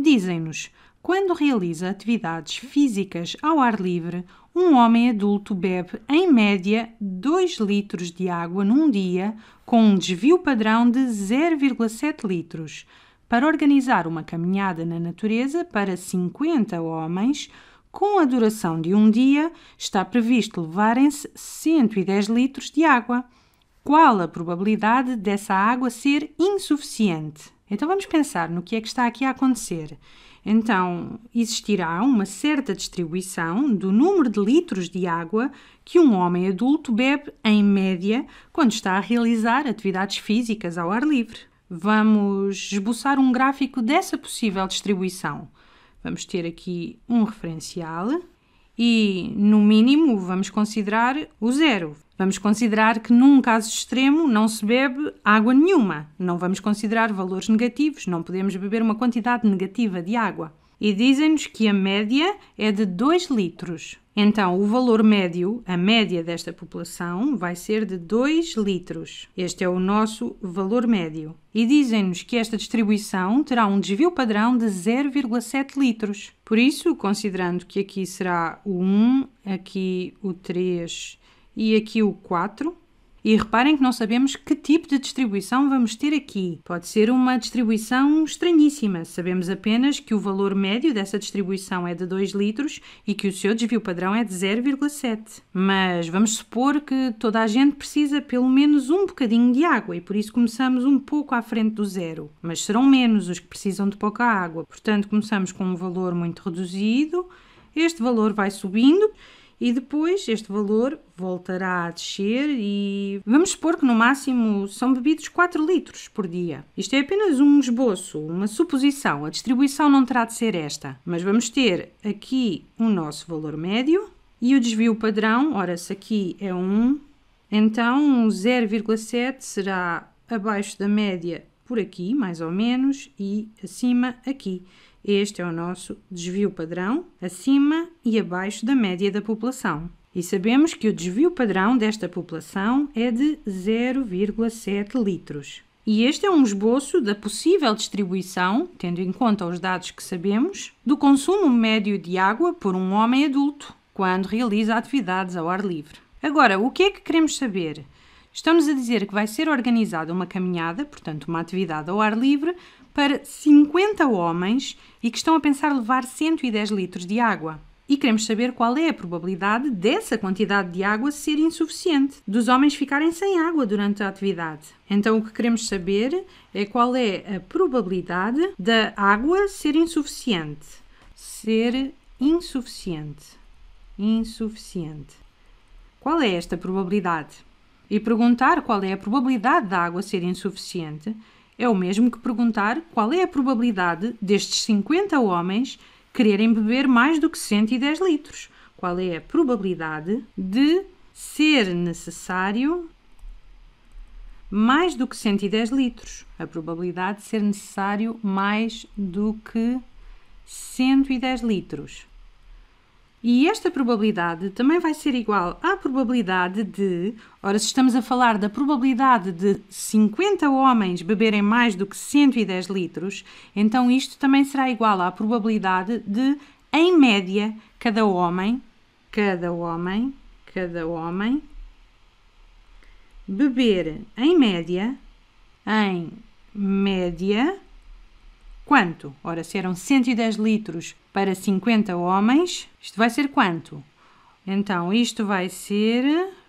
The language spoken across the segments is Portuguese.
dizem-nos: quando realiza atividades físicas ao ar livre, um homem adulto bebe, em média, 2 litros de água num dia, com um desvio padrão de 0,7 litros. Para organizar uma caminhada na natureza para 50 homens, com a duração de um dia, está previsto levarem-se 110 litros de água. Qual a probabilidade dessa água ser insuficiente? Então vamos pensar no que é que está aqui a acontecer. Então, existirá uma certa distribuição do número de litros de água que um homem adulto bebe, em média, quando está a realizar atividades físicas ao ar livre. Vamos esboçar um gráfico dessa possível distribuição. Vamos ter aqui um referencial e, no mínimo, vamos considerar o zero. Vamos considerar que num caso extremo não se bebe água nenhuma. Não vamos considerar valores negativos, não podemos beber uma quantidade negativa de água. E dizem-nos que a média é de 2 litros. Então, o valor médio, a média desta população, vai ser de 2 litros. Este é o nosso valor médio. E dizem-nos que esta distribuição terá um desvio padrão de 0,7 litros. Por isso, considerando que aqui será o 1, aqui o 3 e aqui o 4. E reparem que não sabemos que tipo de distribuição vamos ter aqui. Pode ser uma distribuição estranhíssima. Sabemos apenas que o valor médio dessa distribuição é de 2 litros e que o seu desvio padrão é de 0,7. Mas vamos supor que toda a gente precisa pelo menos um bocadinho de água e por isso começamos um pouco à frente do zero. Mas serão menos os que precisam de pouca água. Portanto, começamos com um valor muito reduzido. Este valor vai subindo e depois este valor voltará a descer e vamos supor que no máximo são bebidos 4 litros por dia. Isto é apenas um esboço, uma suposição. A distribuição não terá de ser esta, mas vamos ter aqui o nosso valor médio e o desvio padrão, ora se aqui é 1, então 0,7 será abaixo da média por aqui, mais ou menos, e acima aqui. Este é o nosso desvio padrão, acima e abaixo da média da população. E sabemos que o desvio padrão desta população é de 0,7 litros. E este é um esboço da possível distribuição, tendo em conta os dados que sabemos, do consumo médio de água por um homem adulto quando realiza atividades ao ar livre. Agora, o que é que queremos saber? Estão-nos a dizer que vai ser organizada uma caminhada, portanto, uma atividade ao ar livre, para 50 homens e que estão a pensar levar 110 litros de água. E queremos saber qual é a probabilidade dessa quantidade de água ser insuficiente, dos homens ficarem sem água durante a atividade. Então, o que queremos saber é qual é a probabilidade da água ser insuficiente. Ser insuficiente. Insuficiente. Qual é esta probabilidade? E perguntar qual é a probabilidade da água ser insuficiente é o mesmo que perguntar qual é a probabilidade destes 50 homens quererem beber mais do que 110 litros. Qual é a probabilidade de ser necessário mais do que 110 litros? A probabilidade de ser necessário mais do que 110 litros. E esta probabilidade também vai ser igual à probabilidade de. Ora, se estamos a falar da probabilidade de 50 homens beberem mais do que 110 litros, então isto também será igual à probabilidade de, em média, cada homem, cada homem, cada homem, beber em média, em média, quanto? Ora, se eram 110 litros para 50 homens. Isto vai ser quanto? Então, isto vai ser.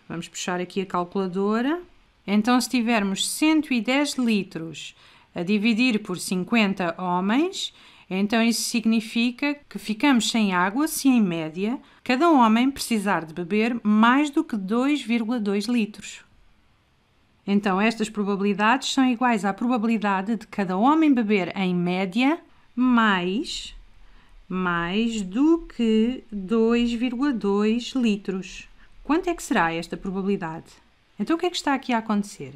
Vamos puxar aqui a calculadora. Então, se tivermos 110 litros a dividir por 50 homens, então isso significa que ficamos sem água se, em média, cada homem precisar de beber mais do que 2,2 litros. Então, estas probabilidades são iguais à probabilidade de cada homem beber, em média, mais mais do que 2,2 litros. Quanto é que será esta probabilidade? Então, o que é que está aqui a acontecer?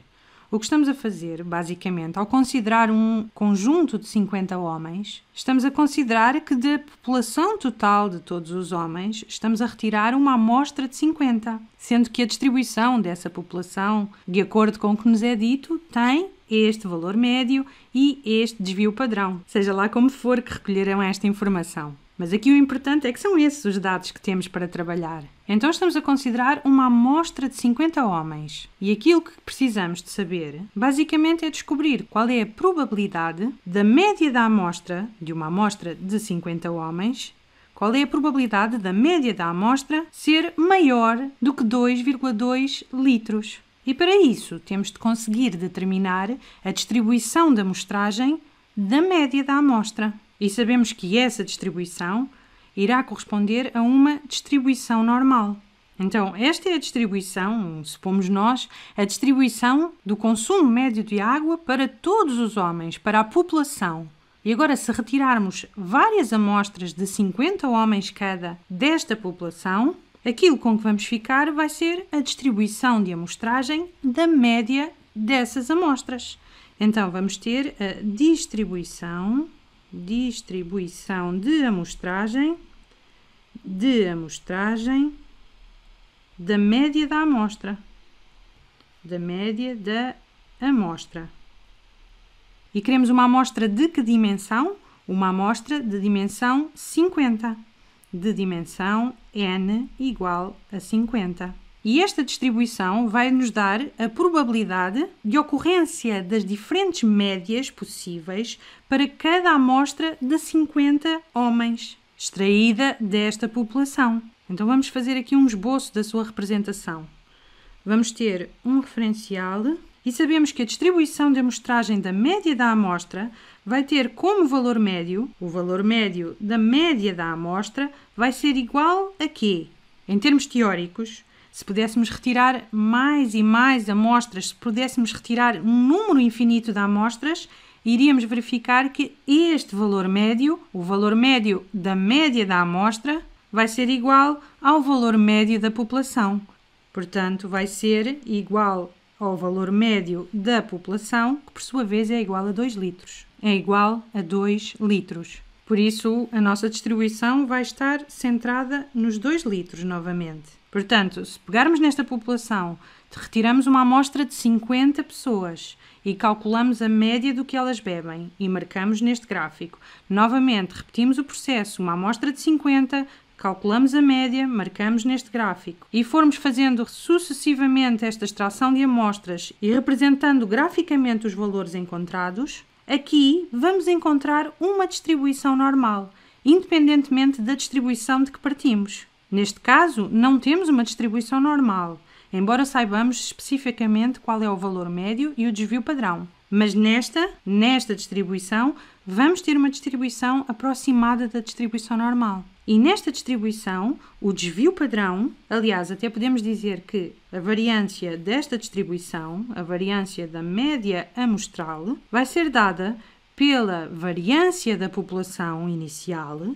O que estamos a fazer, basicamente, ao considerar um conjunto de 50 homens, estamos a considerar que da população total de todos os homens, estamos a retirar uma amostra de 50, sendo que a distribuição dessa população, de acordo com o que nos é dito, tem este valor médio e este desvio padrão, seja lá como for que recolherão esta informação. Mas aqui o importante é que são esses os dados que temos para trabalhar. Então estamos a considerar uma amostra de 50 homens. E aquilo que precisamos de saber, basicamente, é descobrir qual é a probabilidade da média da amostra, de uma amostra de 50 homens, qual é a probabilidade da média da amostra ser maior do que 2,2 litros. E para isso, temos de conseguir determinar a distribuição da amostragem da média da amostra. E sabemos que essa distribuição irá corresponder a uma distribuição normal. Então, esta é a distribuição, supomos nós, a distribuição do consumo médio de água para todos os homens, para a população. E agora, se retirarmos várias amostras de 50 homens cada desta população, Aquilo com que vamos ficar vai ser a distribuição de amostragem da média dessas amostras. Então, vamos ter a distribuição, distribuição de amostragem, de amostragem, da média da amostra, da média da amostra. E queremos uma amostra de que dimensão? Uma amostra de dimensão 50, de dimensão n igual a 50. E esta distribuição vai nos dar a probabilidade de ocorrência das diferentes médias possíveis para cada amostra de 50 homens, extraída desta população. Então vamos fazer aqui um esboço da sua representação. Vamos ter um referencial e sabemos que a distribuição de amostragem da média da amostra vai ter como valor médio, o valor médio da média da amostra vai ser igual a quê? Em termos teóricos, se pudéssemos retirar mais e mais amostras, se pudéssemos retirar um número infinito de amostras, iríamos verificar que este valor médio, o valor médio da média da amostra, vai ser igual ao valor médio da população. Portanto, vai ser igual ao valor médio da população, que por sua vez é igual a 2 litros. É igual a 2 litros. Por isso, a nossa distribuição vai estar centrada nos 2 litros novamente. Portanto, se pegarmos nesta população, retiramos uma amostra de 50 pessoas e calculamos a média do que elas bebem e marcamos neste gráfico. Novamente, repetimos o processo: uma amostra de 50, calculamos a média, marcamos neste gráfico e formos fazendo sucessivamente esta extração de amostras e representando graficamente os valores encontrados, aqui vamos encontrar uma distribuição normal, independentemente da distribuição de que partimos. Neste caso, não temos uma distribuição normal, embora saibamos especificamente qual é o valor médio e o desvio padrão. Mas nesta, nesta distribuição, vamos ter uma distribuição aproximada da distribuição normal. E nesta distribuição, o desvio padrão, aliás, até podemos dizer que a variância desta distribuição, a variância da média amostral, vai ser dada pela variância da população inicial,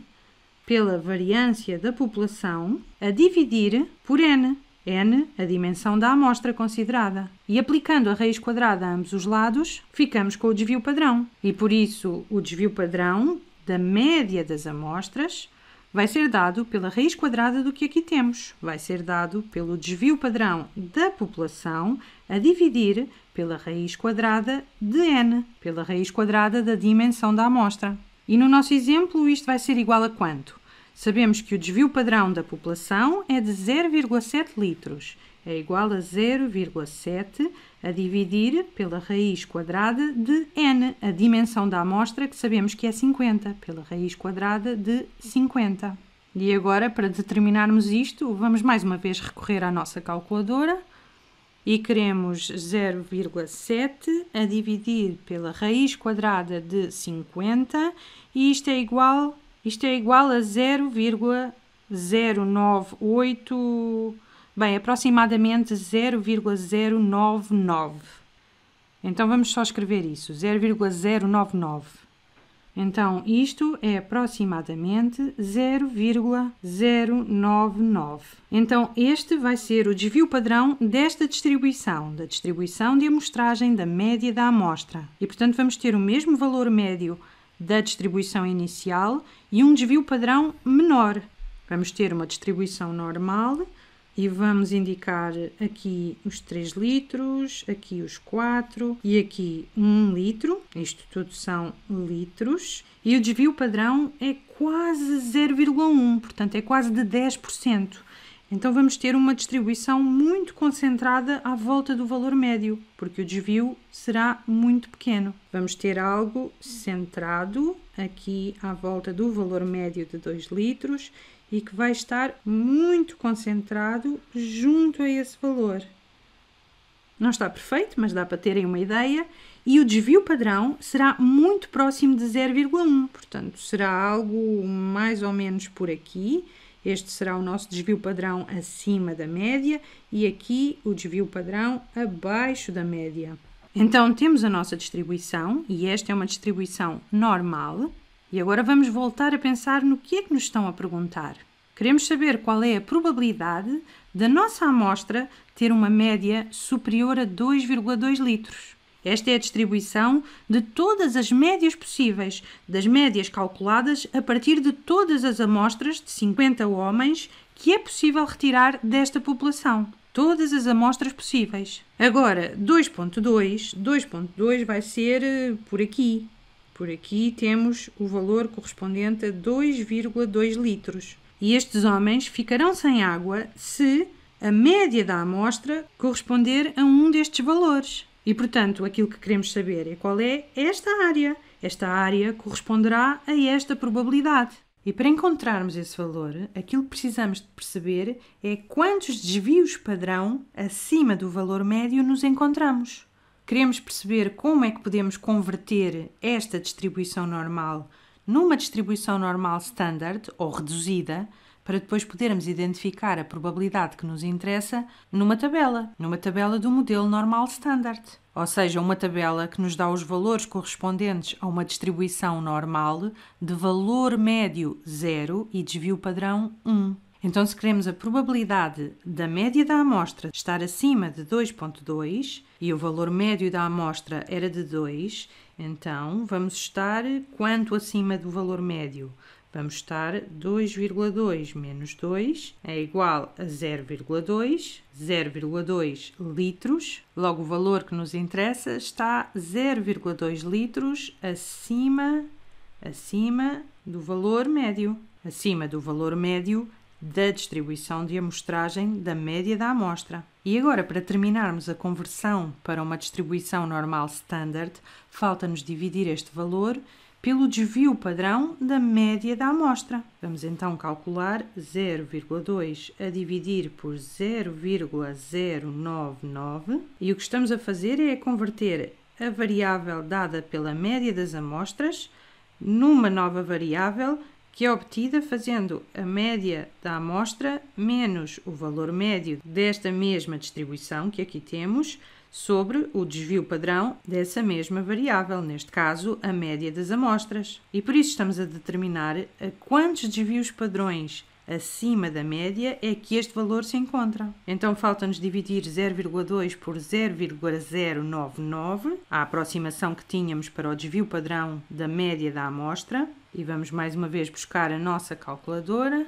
pela variância da população, a dividir por n n a dimensão da amostra considerada. E aplicando a raiz quadrada a ambos os lados, ficamos com o desvio padrão. E por isso, o desvio padrão da média das amostras vai ser dado pela raiz quadrada do que aqui temos. Vai ser dado pelo desvio padrão da população a dividir pela raiz quadrada de n, pela raiz quadrada da dimensão da amostra. E no nosso exemplo, isto vai ser igual a quanto? Sabemos que o desvio padrão da população é de 0,7 litros, é igual a 0,7 a dividir pela raiz quadrada de n, a dimensão da amostra que sabemos que é 50, pela raiz quadrada de 50. E agora, para determinarmos isto, vamos mais uma vez recorrer à nossa calculadora e queremos 0,7 a dividir pela raiz quadrada de 50 e isto é igual isto é igual a 0,098, bem, aproximadamente 0,099. Então vamos só escrever isso, 0,099. Então isto é aproximadamente 0,099. Então este vai ser o desvio padrão desta distribuição, da distribuição de amostragem da média da amostra. E portanto vamos ter o mesmo valor médio da distribuição inicial e um desvio padrão menor. Vamos ter uma distribuição normal e vamos indicar aqui os 3 litros, aqui os 4 e aqui 1 litro. Isto tudo são litros. E o desvio padrão é quase 0,1, portanto é quase de 10%. Então vamos ter uma distribuição muito concentrada à volta do valor médio, porque o desvio será muito pequeno. Vamos ter algo centrado aqui à volta do valor médio de 2 litros e que vai estar muito concentrado junto a esse valor. Não está perfeito, mas dá para terem uma ideia. E o desvio padrão será muito próximo de 0,1, portanto, será algo mais ou menos por aqui este será o nosso desvio padrão acima da média e aqui o desvio padrão abaixo da média. Então temos a nossa distribuição e esta é uma distribuição normal. E agora vamos voltar a pensar no que é que nos estão a perguntar. Queremos saber qual é a probabilidade da nossa amostra ter uma média superior a 2,2 litros. Esta é a distribuição de todas as médias possíveis, das médias calculadas a partir de todas as amostras de 50 homens que é possível retirar desta população. Todas as amostras possíveis. Agora, 2.2, 2.2 vai ser eh, por aqui. Por aqui temos o valor correspondente a 2,2 litros. E estes homens ficarão sem água se a média da amostra corresponder a um destes valores. E, portanto, aquilo que queremos saber é qual é esta área. Esta área corresponderá a esta probabilidade. E para encontrarmos esse valor, aquilo que precisamos de perceber é quantos desvios padrão acima do valor médio nos encontramos. Queremos perceber como é que podemos converter esta distribuição normal numa distribuição normal standard ou reduzida, para depois podermos identificar a probabilidade que nos interessa numa tabela, numa tabela do modelo normal standard. Ou seja, uma tabela que nos dá os valores correspondentes a uma distribuição normal de valor médio 0 e desvio padrão 1. Então, se queremos a probabilidade da média da amostra estar acima de 2,2 e o valor médio da amostra era de 2, então vamos estar quanto acima do valor médio? Vamos estar 2,2 menos 2 é igual a 0,2, 0,2 litros. Logo, o valor que nos interessa está 0,2 litros acima, acima do valor médio, acima do valor médio da distribuição de amostragem da média da amostra. E agora, para terminarmos a conversão para uma distribuição normal standard, falta-nos dividir este valor pelo desvio padrão da média da amostra. Vamos então calcular 0,2 a dividir por 0,099 e o que estamos a fazer é converter a variável dada pela média das amostras numa nova variável que é obtida fazendo a média da amostra menos o valor médio desta mesma distribuição que aqui temos sobre o desvio padrão dessa mesma variável, neste caso a média das amostras. E por isso estamos a determinar a quantos desvios padrões acima da média é que este valor se encontra. Então falta-nos dividir 0,2 por 0,099, a aproximação que tínhamos para o desvio padrão da média da amostra, e vamos mais uma vez buscar a nossa calculadora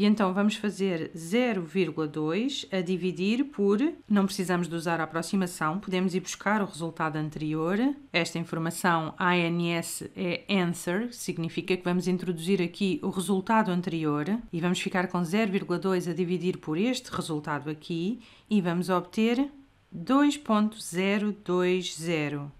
e então vamos fazer 0,2 a dividir por, não precisamos de usar a aproximação, podemos ir buscar o resultado anterior. Esta informação ANS é answer, significa que vamos introduzir aqui o resultado anterior e vamos ficar com 0,2 a dividir por este resultado aqui e vamos obter 2.020.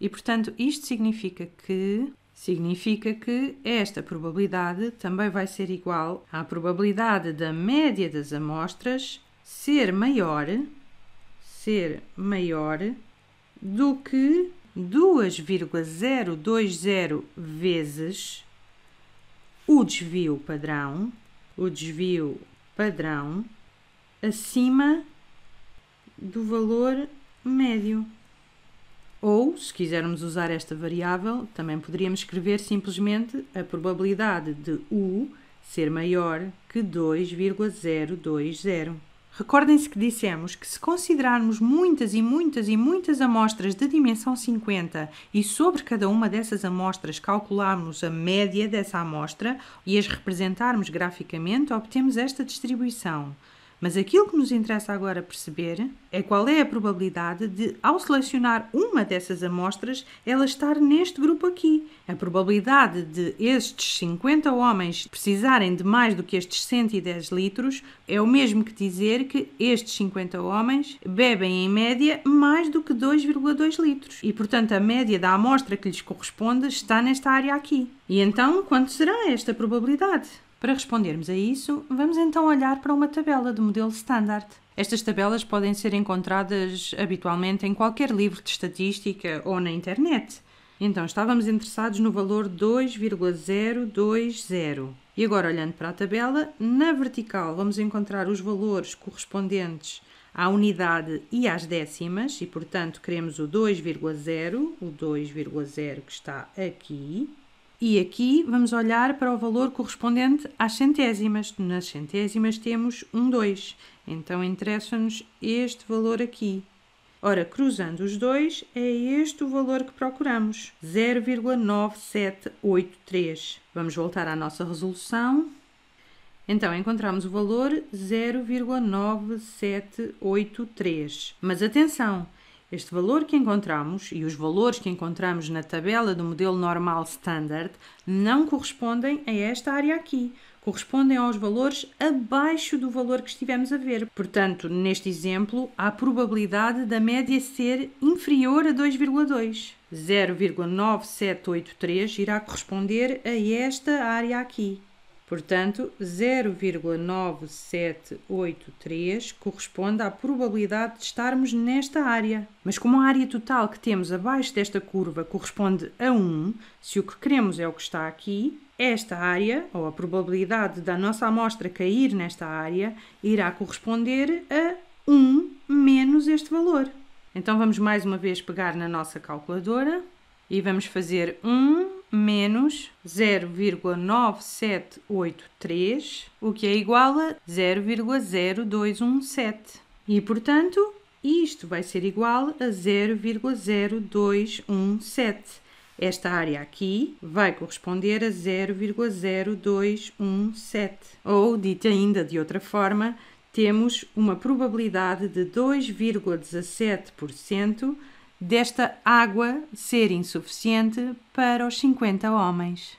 E portanto, isto significa que Significa que esta probabilidade também vai ser igual à probabilidade da média das amostras ser maior, ser maior do que 2,020 vezes o desvio padrão, o desvio padrão acima do valor médio. Ou, se quisermos usar esta variável, também poderíamos escrever simplesmente a probabilidade de U ser maior que 2,020. Recordem-se que dissemos que se considerarmos muitas e muitas e muitas amostras de dimensão 50 e sobre cada uma dessas amostras calcularmos a média dessa amostra e as representarmos graficamente, obtemos esta distribuição. Mas aquilo que nos interessa agora perceber é qual é a probabilidade de, ao selecionar uma dessas amostras, ela estar neste grupo aqui. A probabilidade de estes 50 homens precisarem de mais do que estes 110 litros é o mesmo que dizer que estes 50 homens bebem, em média, mais do que 2,2 litros. E, portanto, a média da amostra que lhes corresponde está nesta área aqui. E então, quanto será esta probabilidade? Para respondermos a isso, vamos então olhar para uma tabela do modelo standard. Estas tabelas podem ser encontradas habitualmente em qualquer livro de estatística ou na internet. Então, estávamos interessados no valor 2,020. E agora, olhando para a tabela, na vertical vamos encontrar os valores correspondentes à unidade e às décimas, e portanto queremos o 2,0, o 2,0 que está aqui, e aqui vamos olhar para o valor correspondente às centésimas. Nas centésimas temos um 2, então interessa-nos este valor aqui. Ora, cruzando os dois, é este o valor que procuramos, 0,9783. Vamos voltar à nossa resolução. Então, encontramos o valor 0,9783. Mas atenção, este valor que encontramos e os valores que encontramos na tabela do modelo normal standard não correspondem a esta área aqui, correspondem aos valores abaixo do valor que estivemos a ver. Portanto, neste exemplo, há a probabilidade da média ser inferior a 2,2. 0,9783 irá corresponder a esta área aqui. Portanto, 0,9783 corresponde à probabilidade de estarmos nesta área. Mas como a área total que temos abaixo desta curva corresponde a 1, se o que queremos é o que está aqui, esta área, ou a probabilidade da nossa amostra cair nesta área, irá corresponder a 1 menos este valor. Então vamos mais uma vez pegar na nossa calculadora e vamos fazer 1 menos 0,9783, o que é igual a 0,0217. E, portanto, isto vai ser igual a 0,0217. Esta área aqui vai corresponder a 0,0217. Ou, dita ainda de outra forma, temos uma probabilidade de 2,17% desta água ser insuficiente para os 50 homens.